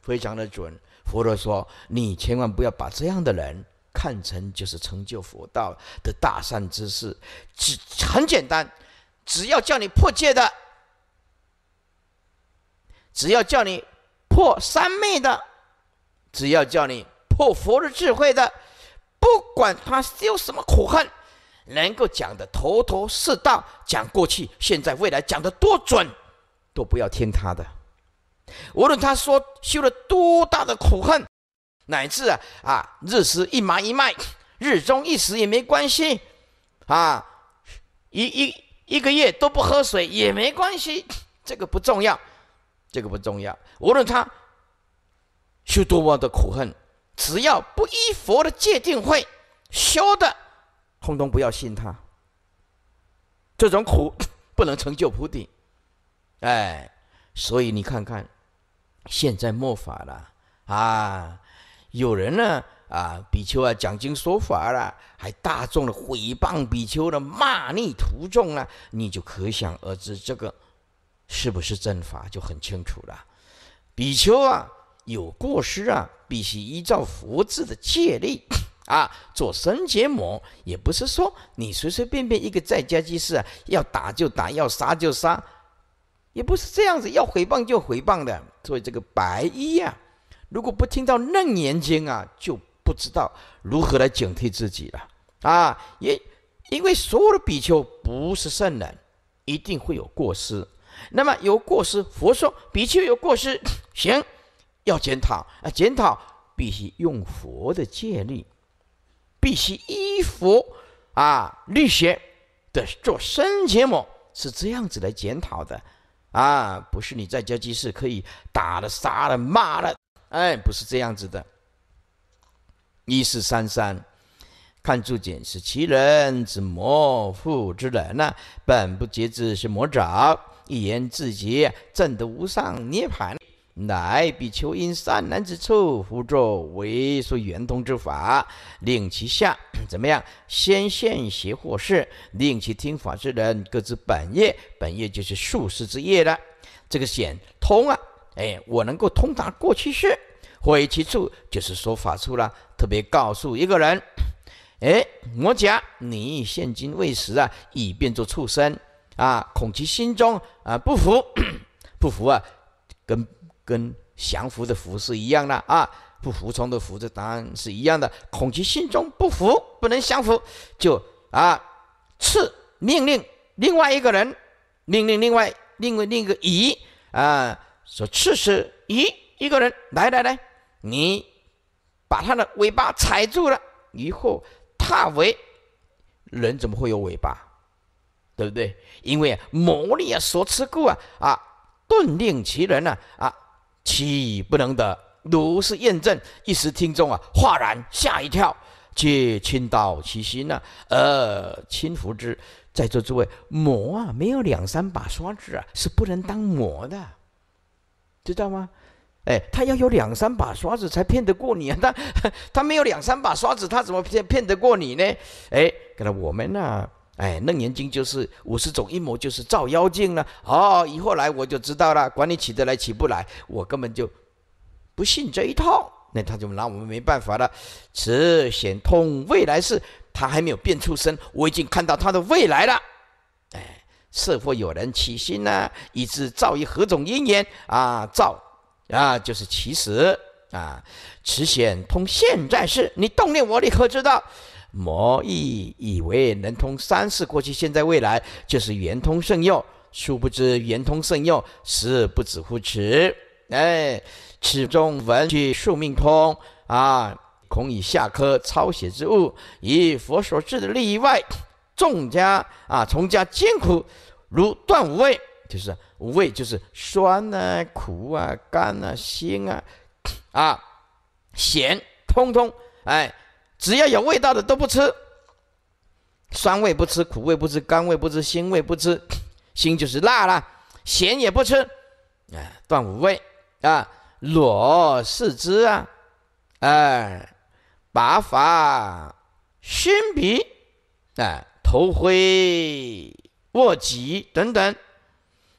非常的准。佛陀说，你千万不要把这样的人。看成就是成就佛道的大善之事，只很简单，只要叫你破戒的，只要叫你破三昧的，只要叫你破佛的智慧的，不管他修什么苦恨，能够讲的头头是道，讲过去、现在、未来讲的多准，都不要听他的。无论他说修了多大的苦恨。乃至啊啊，日食一麻一脉，日中一时也没关系啊，一一一个月都不喝水也没关系，这个不重要，这个不重要。无论他修多么的苦恨，只要不依佛的戒定慧修的，通通不要信他。这种苦不能成就菩提，哎，所以你看看现在末法了啊！有人呢啊，比丘啊讲经说法了，还大众的毁谤比丘的骂逆徒众啊，你就可想而知这个是不是正法就很清楚了。比丘啊有过失啊，必须依照佛制的戒律 [coughs] 啊做生结魔，也不是说你随随便便一个在家居士啊要打就打要杀就杀，也不是这样子要毁谤就毁谤的，所以这个白衣呀。如果不听到楞严经啊，就不知道如何来警惕自己了啊！也因为所有的比丘不是圣人，一定会有过失。那么有过失，佛说比丘有过失，[coughs] 行要检讨啊！检讨必须用佛的戒律，必须依佛啊律学的做生前目，是这样子来检讨的啊！不是你在家机事可以打了、杀了、骂了。哎，不是这样子的。一四三三，看注解是其人之魔缚之人呢，本不节制是魔爪，一言自己证得无上涅盘，乃比丘因善男之处，辅助为说圆通之法，令其下 [clears throat] 怎么样？先现邪惑事，令其听法之人各自本业，本业就是术士之业了。这个显通啊。哎，我能够通达过去世，回其处就是说法处了。特别告诉一个人，哎，我讲你以现金未食啊，以便做畜生啊，恐其心中啊不服，[coughs] 不服啊，跟跟降服的服是一样的啊，不服从的服，这答案是一样的。恐其心中不服，不能降服，就啊，赐命令另外一个人，命令另外另外另一个乙啊。说此时，咦，一个人来来来，你把他的尾巴踩住了。以后他为人怎么会有尾巴？对不对？因为魔力啊，所持故啊啊，顿令其人呢啊，岂不能得？如是验证，一时听众啊，哗然，吓一跳，皆倾倒其心呢，而亲浮之。在座诸位，魔啊，没有两三把刷子啊，是不能当魔的。知道吗？哎，他要有两三把刷子才骗得过你啊！他 [laughs] 他没有两三把刷子，他怎么骗骗得过你呢？哎，给了我们呢？哎，那眼睛就是五十种阴谋，就是照妖镜了。哦，以后来我就知道了，管你起得来起不来，我根本就不信这一套。那他就拿我们没办法了。此显通未来世，他还没有变出生，我已经看到他的未来了。是否有人起心呢？以致造于何种因缘啊？造啊，就是起识啊，此显通现在世。你动念我，你可知道？魔亦以为能通三世过去、现在、未来，就是圆通圣用。殊不知圆通圣用，实不止乎此。哎，此中文具宿命通啊，恐以下科抄写之物，以佛所知的利益外。众家啊，从家艰苦，如断五味，就是五味，就是酸啊、苦啊、甘啊、辛啊，[coughs] 啊，咸，通通，哎，只要有味道的都不吃，酸味不吃，苦味不吃，甘味不吃，辛味不吃，辛 [coughs] 就是辣了，咸也不吃，哎，断五味啊，裸四肢啊，哎，拔发熏鼻，哎。头灰、卧脊等等，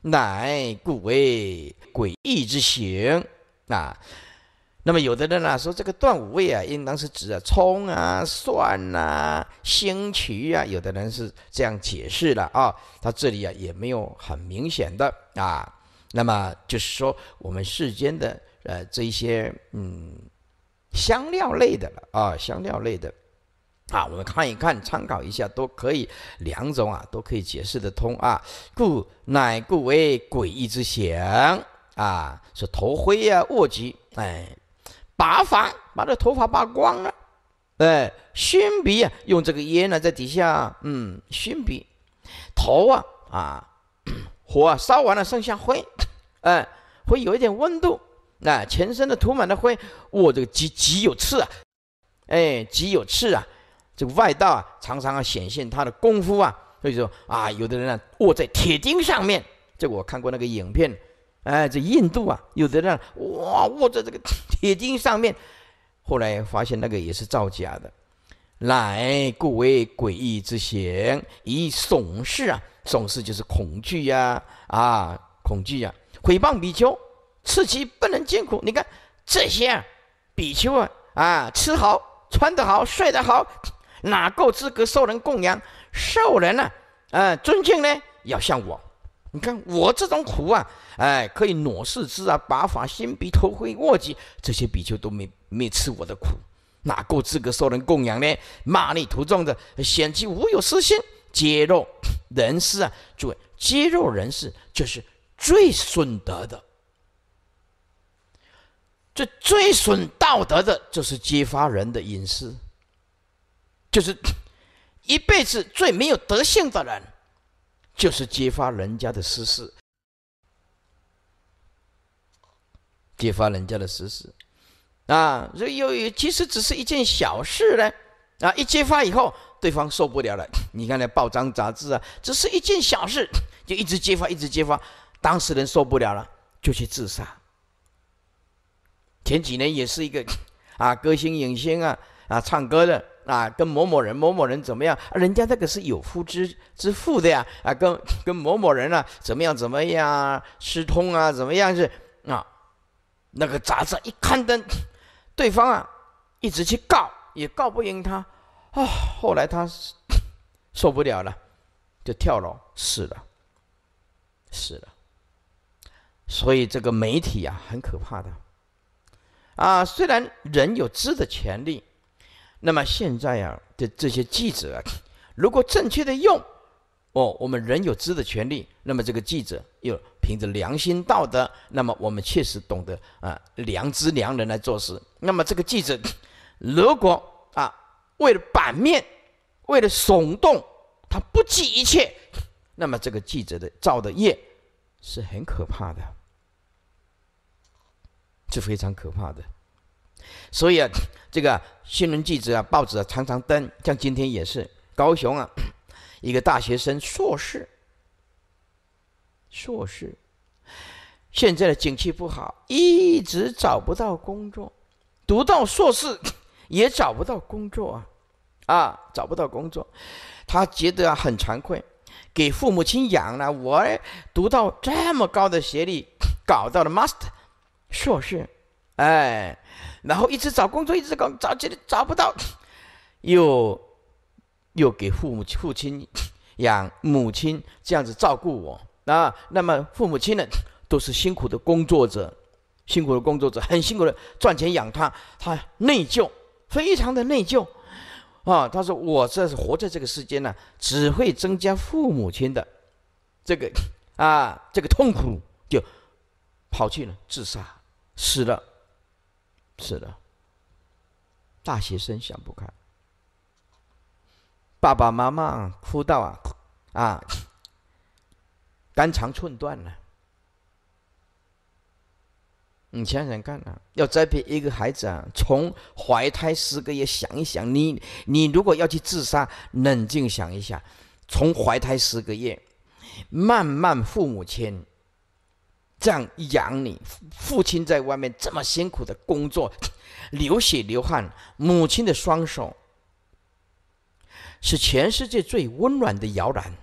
乃故为诡异之行啊。那么有的人呢说，这个断五味啊，应当是指葱啊、蒜啊、辛渠啊，有的人是这样解释了啊。他这里啊也没有很明显的啊。那么就是说，我们世间的呃这一些嗯香料类的了啊，香料类的。啊，我们看一看，参考一下都可以，两种啊都可以解释得通啊。故乃故为诡异之想啊，是头灰呀，卧疾，哎，拔发把这头发拔光了，哎熏鼻啊，用这个烟呢在底下嗯熏鼻，头啊啊，火烧完了剩下灰，哎，会有一点温度，那全身的涂满了灰，卧这个极极有刺啊，哎极有刺啊。这个外道啊，常常啊显现他的功夫啊，所以说啊，有的人呢握在铁钉上面，这我看过那个影片，哎，这印度啊，有的人哇握在这个铁钉上面，后来发现那个也是造假的。乃故为诡异之行，以耸视啊，耸视就是恐惧呀，啊，恐惧呀，诽谤比丘，吃其不能艰苦。你看这些比丘啊，啊，吃好，穿得好，睡得好。哪够资格受人供养、受人呢？啊，尊敬呢？要像我，你看我这种苦啊，哎，可以裸视之啊，把法心比头灰卧脊，这些比丘都没没吃我的苦，哪够资格受人供养呢？骂你头众的，嫌弃无有私心，揭肉人事啊，诸位，揭肉人事就是最损德的，最最损道德的，就是揭发人的隐私。就是一辈子最没有德性的人，就是揭发人家的私事。揭发人家的私事，啊，又其实只是一件小事呢。啊，一揭发以后，对方受不了了。你看那报章杂志啊，只是一件小事，就一直揭发，一直揭发，当事人受不了了，就去自杀。前几年也是一个 [laughs] 啊，歌星、影星啊，啊，唱歌的。啊，跟某某人某某人怎么样？人家那个是有夫之之妇的呀！啊，跟跟某某人啊，怎么样？怎么样？私通啊？怎么样？是啊，那个杂志一刊登，对方啊一直去告，也告不赢他。啊，后来他受不了了，就跳楼死了。死了。所以这个媒体啊，很可怕的。啊，虽然人有知的权利。那么现在啊，的这些记者，[coughs] 如果正确的用，哦，我们人有知的权利，那么这个记者又凭着良心道德，那么我们确实懂得啊，良知良人来做事。那么这个记者，[coughs] 如果啊，为了版面，为了耸动，他不计一切，那么这个记者的造的业是很可怕的，是非常可怕的。所以啊，这个新闻记者啊，报纸啊，常常登，像今天也是，高雄啊，[clears throat] 一个大学生硕士，硕士，现在的景气不好，一直找不到工作，读到硕士 [clears throat] 也找不到工作啊，啊，找不到工作，他觉得很惭愧，给父母亲养了，我读到这么高的学历，搞到了 master 硕士。哎，然后一直找工作，一直搞找，这里找不到，又又给父母父亲养母亲，这样子照顾我啊。那么父母亲呢，都是辛苦的工作者，辛苦的工作者，很辛苦的赚钱养他。他内疚，非常的内疚啊。他说：“我这是活在这个世间呢，只会增加父母亲的这个啊这个痛苦。”就跑去了自杀，死了。是的，大学生想不开，爸爸妈妈哭到啊啊，肝肠寸断了。你想想看啊，要栽培一个孩子啊，从怀胎十个月，想一想，你你如果要去自杀，冷静想一下，从怀胎十个月，慢慢父母亲。这样养你，父亲在外面这么辛苦的工作，[tsk] 流血流汗，母亲的双手是全世界最温暖的摇篮。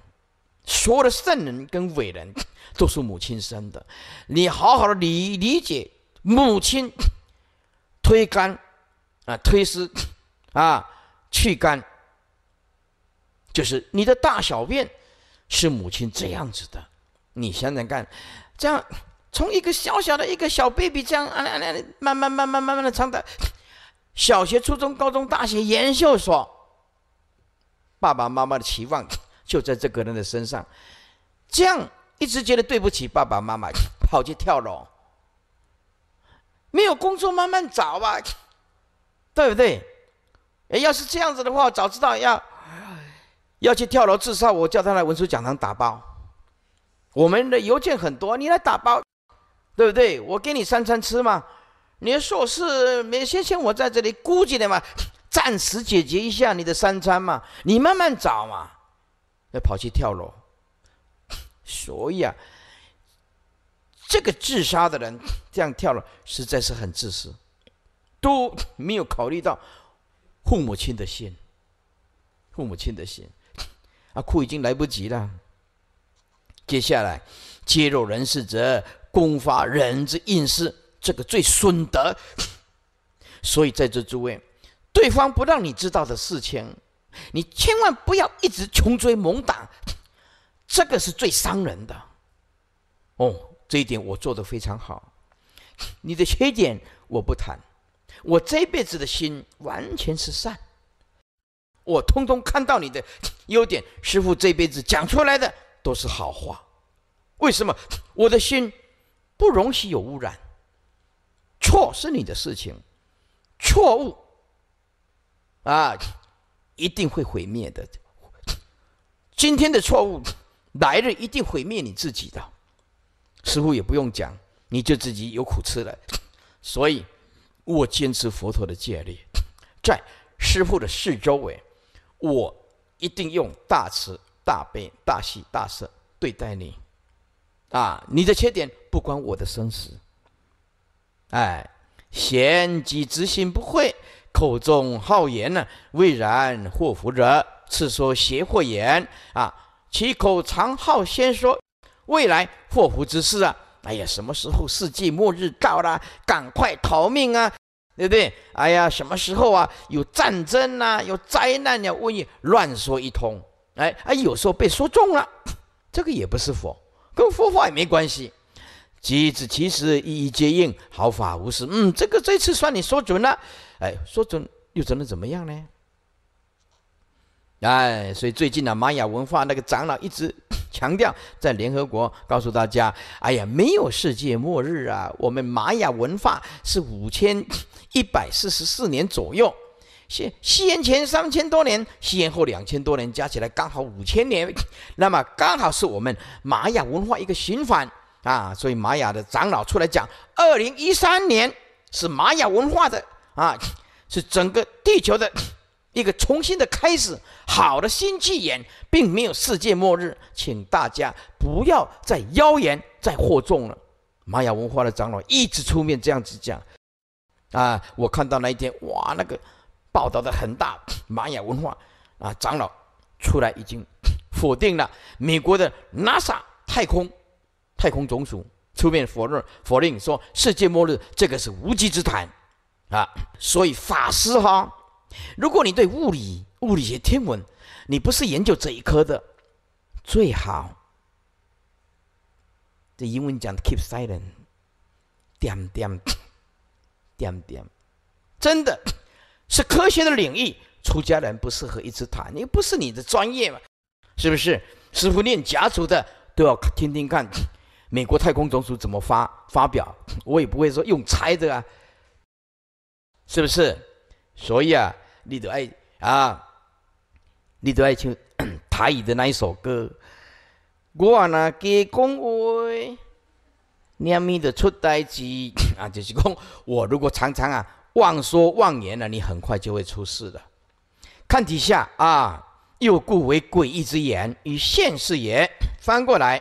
所有的圣人跟伟人 [tsk] 都是母亲生的。你好好的理理解，母亲推肝啊，推湿 [tsk] 啊，去肝，就是你的大小便是母亲这样子的。你想想看，这样。从一个小小的一个小 baby 这样啊啊啊，慢慢慢慢慢慢的长大，小学、初中、高中、大学，研修所，爸爸妈妈的期望就在这个人的身上，这样一直觉得对不起爸爸妈妈，跑去跳楼，没有工作慢慢找吧，对不对？哎，要是这样子的话，早知道要要去跳楼自杀，我叫他来文书讲堂打包，我们的邮件很多，你来打包。对不对？我给你三餐吃嘛，你说是没先先我在这里估计的嘛，暂时解决一下你的三餐嘛，你慢慢找嘛，要跑去跳楼。所以啊，这个自杀的人这样跳了，实在是很自私，都没有考虑到父母亲的心，父母亲的心，啊，哭已经来不及了。接下来，揭露人事者。功法人之隐私，这个最损德。[laughs] 所以在这诸位，对方不让你知道的事情，你千万不要一直穷追猛打，这个是最伤人的。哦，这一点我做的非常好。你的缺点我不谈，我这辈子的心完全是善，我通通看到你的优点。师傅这辈子讲出来的都是好话，为什么我的心？不容许有污染，错是你的事情，错误啊，一定会毁灭的。今天的错误，来日一定毁灭你自己的。师傅也不用讲，你就自己有苦吃了。所以，我坚持佛陀的戒律，在师傅的四周围，我一定用大慈大悲大喜大舍对待你。啊，你的缺点。不关我的生死。哎，贤即执心不讳，口中好言呢，未然祸福者，次说邪祸言啊。其口常好先说未来祸福之事啊。哎呀，什么时候世界末日到了，赶快逃命啊，对不对？哎呀，什么时候啊，有战争呐，有灾难呀，瘟疫，乱说一通。哎哎，有时候被说中了，这个也不是佛，跟佛法也没关系。机子其实一一接应，毫发无失。嗯，这个这次算你说准了，哎，说准又怎了，怎么样呢？哎，所以最近呢，玛雅文化那个长老一直 [coughs] 强调，在联合国告诉大家：哎呀，没有世界末日啊！我们玛雅文化是五千一百四十四年左右，先先前三千多年，元后两千多年，加起来刚好五千年，那么刚好是我们玛雅文化一个循环。啊，所以玛雅的长老出来讲，二零一三年是玛雅文化的啊，是整个地球的一个重新的开始，好的新纪元，并没有世界末日，请大家不要再妖言再惑众了。玛雅文化的长老一直出面这样子讲，啊，我看到那一天，哇，那个报道的很大，玛雅文化啊，长老出来已经否定了美国的 NASA 太空。太空总署出面否认，否认说世界末日这个是无稽之谈，啊，所以法师哈，如果你对物理、物理学、天文，你不是研究这一科的，最好，这英文讲 keep silent，点点点点，真的是科学的领域，出家人不适合一直谈，你不是你的专业嘛，是不是？师傅念甲组的都要听听看。美国太空总署怎么发发表，我也不会说用猜的啊，是不是？所以啊，你都爱啊，你都爱听 [coughs] 台语的那一首歌。我呢，给公会。娘咪的出呆机啊，就是讲我如果常常啊妄说妄言了，你很快就会出事的。看底下啊，又故为鬼一只眼，与现世也翻过来。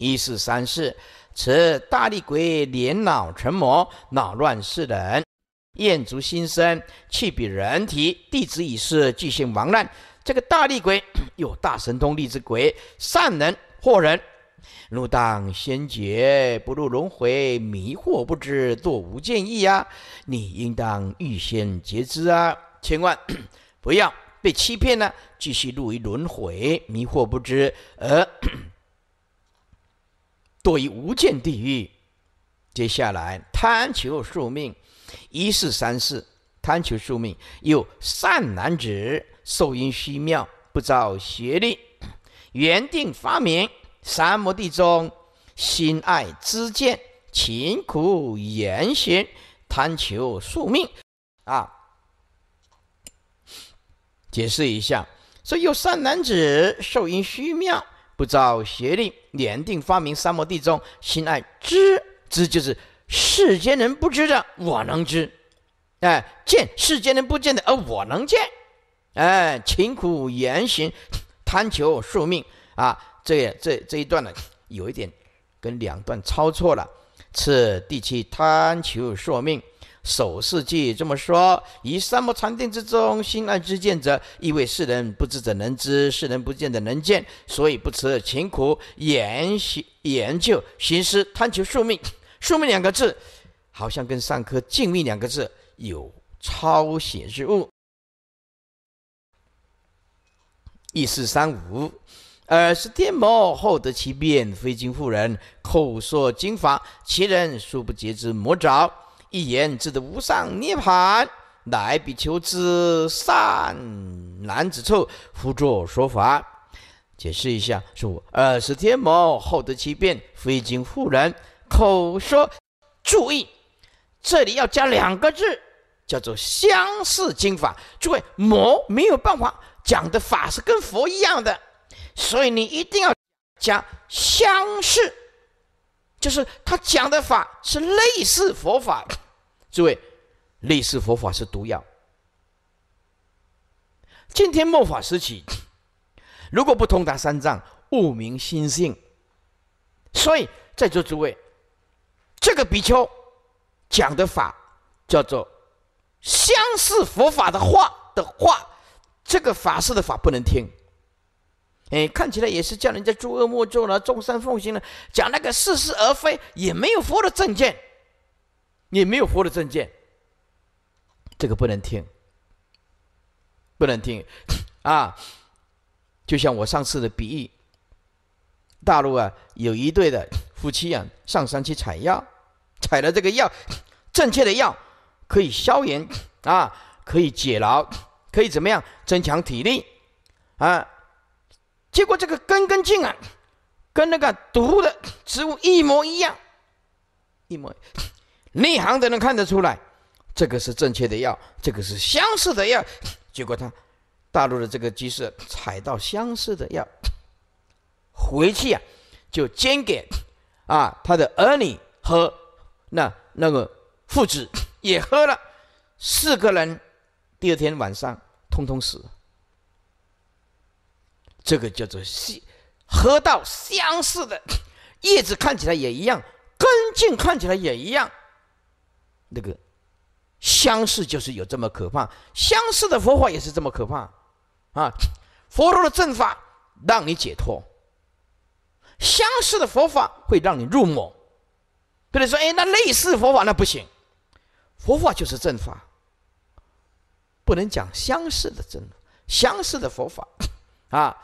一四三四，此大力鬼年老成魔，恼乱世人，厌足心生，气比人体。弟子已示，即性亡然。这个大力鬼有大神通力之鬼，善能惑人。入当仙劫，不入轮回，迷惑不知，堕无见意啊！你应当预先觉知啊，千万 [coughs] 不要被欺骗呢，继续入于轮回，迷惑不知而。堕于无间地狱。接下来，贪求宿命，一世、三世贪求宿命，有善男子受因虚妙，不遭邪力，原定发明三摩地中，心爱之见，勤苦严行，贪求宿命。啊，解释一下，所以有善男子受因虚妙。不造邪令，年定发明三摩地中，心爱知，知就是世间人不知的，我能知，哎，见世间人不见的，而我能见，哎，勤苦言行，贪求宿命啊！这这这一段呢，有一点跟两段抄错了。次第七贪求宿命。首世纪这么说，以三摩禅定之中心爱之见者，亦为世人不知者能知，世人不见者能见，所以不辞勤苦，研习研究，寻思，探求宿命。宿命两个字，好像跟上课静命两个字有抄写之误。一四三五，尔是天魔，厚得其变，非经妇人，口说经法，其人殊不觉之魔爪。一言值得无上涅槃，乃比丘之善男子、处，复作说法，解释一下说：二十天魔后得其变，非经妇人口说。注意，这里要加两个字，叫做相似经法。诸位魔没有办法讲的法是跟佛一样的，所以你一定要讲相似，就是他讲的法是类似佛法。诸位，类似佛法是毒药。今天末法时期，如果不通达三藏、悟明心性，所以在座诸位，这个比丘讲的法叫做相似佛法的话的话，这个法师的法不能听。哎，看起来也是叫人家诸恶莫作了，众善奉行了，讲那个似是而非，也没有佛的证件。你没有佛的证件，这个不能听，不能听，啊！就像我上次的比喻，大陆啊，有一对的夫妻呀，上山去采药，采了这个药，正确的药，可以消炎啊，可以解劳，可以怎么样增强体力啊？结果这个根根茎啊，跟那个毒的植物一模一样，一模。内行都能看得出来，这个是正确的药，这个是相似的药。[laughs] 结果他大陆的这个机士采到相似的药，回去呀就煎给啊他的儿女喝，那那个父子也喝了，四个人第二天晚上通通死。这个叫做吸喝到相似的叶子看起来也一样，根茎看起来也一样。那个相似就是有这么可怕，相似的佛法也是这么可怕，啊，佛陀的正法让你解脱，相似的佛法会让你入魔。有人说：“哎，那类似佛法那不行，佛法就是正法，不能讲相似的正，相似的佛法，啊。”